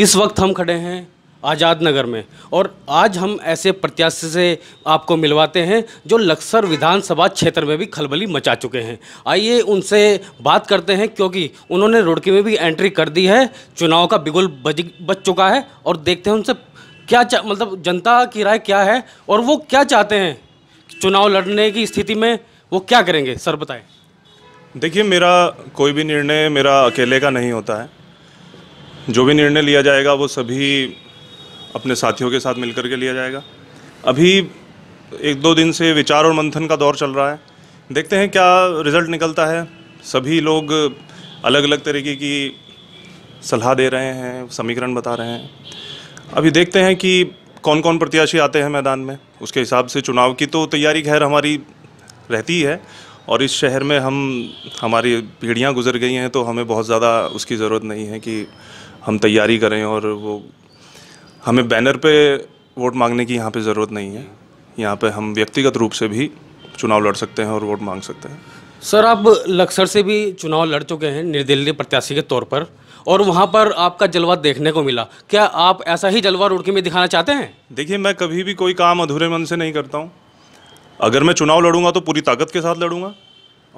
इस वक्त हम खड़े हैं आज़ाद नगर में और आज हम ऐसे प्रत्याशी से आपको मिलवाते हैं जो लक्सर विधानसभा क्षेत्र में भी खलबली मचा चुके हैं आइए उनसे बात करते हैं क्योंकि उन्होंने रुड़की में भी एंट्री कर दी है चुनाव का बिगुल बज बच चुका है और देखते हैं उनसे क्या मतलब जनता की राय क्या है और वो क्या चाहते हैं चुनाव लड़ने की स्थिति में वो क्या करेंगे सर बताएं देखिए मेरा कोई भी निर्णय मेरा अकेले का नहीं होता है जो भी निर्णय लिया जाएगा वो सभी अपने साथियों के साथ मिलकर के लिया जाएगा अभी एक दो दिन से विचार और मंथन का दौर चल रहा है देखते हैं क्या रिज़ल्ट निकलता है सभी लोग अलग अलग तरीके की सलाह दे रहे हैं समीकरण बता रहे हैं अभी देखते हैं कि कौन कौन प्रत्याशी आते हैं मैदान में उसके हिसाब से चुनाव की तो तैयारी खैर हमारी रहती है और इस शहर में हम हमारी पीढ़ियाँ गुजर गई हैं तो हमें बहुत ज़्यादा उसकी ज़रूरत नहीं है कि हम तैयारी करें और वो हमें बैनर पे वोट मांगने की यहाँ पे ज़रूरत नहीं है यहाँ पे हम व्यक्तिगत रूप से भी चुनाव लड़ सकते हैं और वोट मांग सकते हैं सर आप लक्सर से भी चुनाव लड़ चुके हैं निर्दलीय प्रत्याशी के तौर पर और वहाँ पर आपका जलवा देखने को मिला क्या आप ऐसा ही जलवा रुड़की में दिखाना चाहते हैं देखिए मैं कभी भी कोई काम अधूरे मन से नहीं करता हूँ अगर मैं चुनाव लड़ूंगा तो पूरी ताकत के साथ लड़ूंगा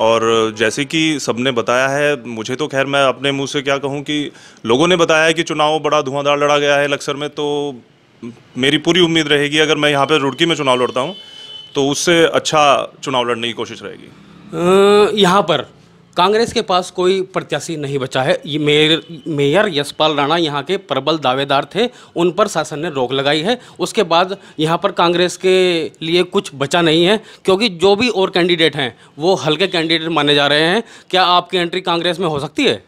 और जैसे कि सबने बताया है मुझे तो खैर मैं अपने मुंह से क्या कहूं कि लोगों ने बताया है कि चुनाव बड़ा धुआंधार लड़ा गया है लक्सर में तो मेरी पूरी उम्मीद रहेगी अगर मैं यहाँ पर रुड़की में चुनाव लड़ता हूँ तो उससे अच्छा चुनाव लड़ने की कोशिश रहेगी यहाँ पर कांग्रेस के पास कोई प्रत्याशी नहीं बचा है ये मेयर मेयर यशपाल राणा यहाँ के प्रबल दावेदार थे उन पर शासन ने रोक लगाई है उसके बाद यहाँ पर कांग्रेस के लिए कुछ बचा नहीं है क्योंकि जो भी और कैंडिडेट हैं वो हल्के कैंडिडेट माने जा रहे हैं क्या आपकी एंट्री कांग्रेस में हो सकती है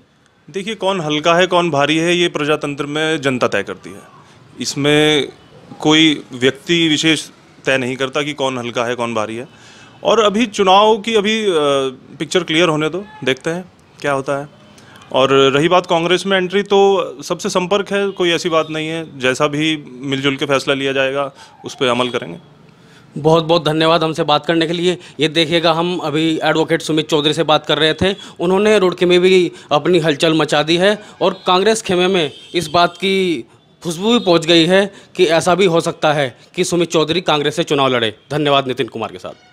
देखिए कौन हल्का है कौन भारी है ये प्रजातंत्र में जनता तय करती है इसमें कोई व्यक्ति विशेष तय नहीं करता कि कौन हल्का है कौन भारी है और अभी चुनाव की अभी पिक्चर क्लियर होने दो देखते हैं क्या होता है और रही बात कांग्रेस में एंट्री तो सबसे संपर्क है कोई ऐसी बात नहीं है जैसा भी मिलजुल के फैसला लिया जाएगा उस पर अमल करेंगे बहुत बहुत धन्यवाद हमसे बात करने के लिए ये देखिएगा हम अभी एडवोकेट सुमित चौधरी से बात कर रहे थे उन्होंने रुड़के में भी अपनी हलचल मचा दी है और कांग्रेस खेमे में इस बात की खुशबू भी पहुँच गई है कि ऐसा भी हो सकता है कि सुमित चौधरी कांग्रेस से चुनाव लड़े धन्यवाद नितिन कुमार के साथ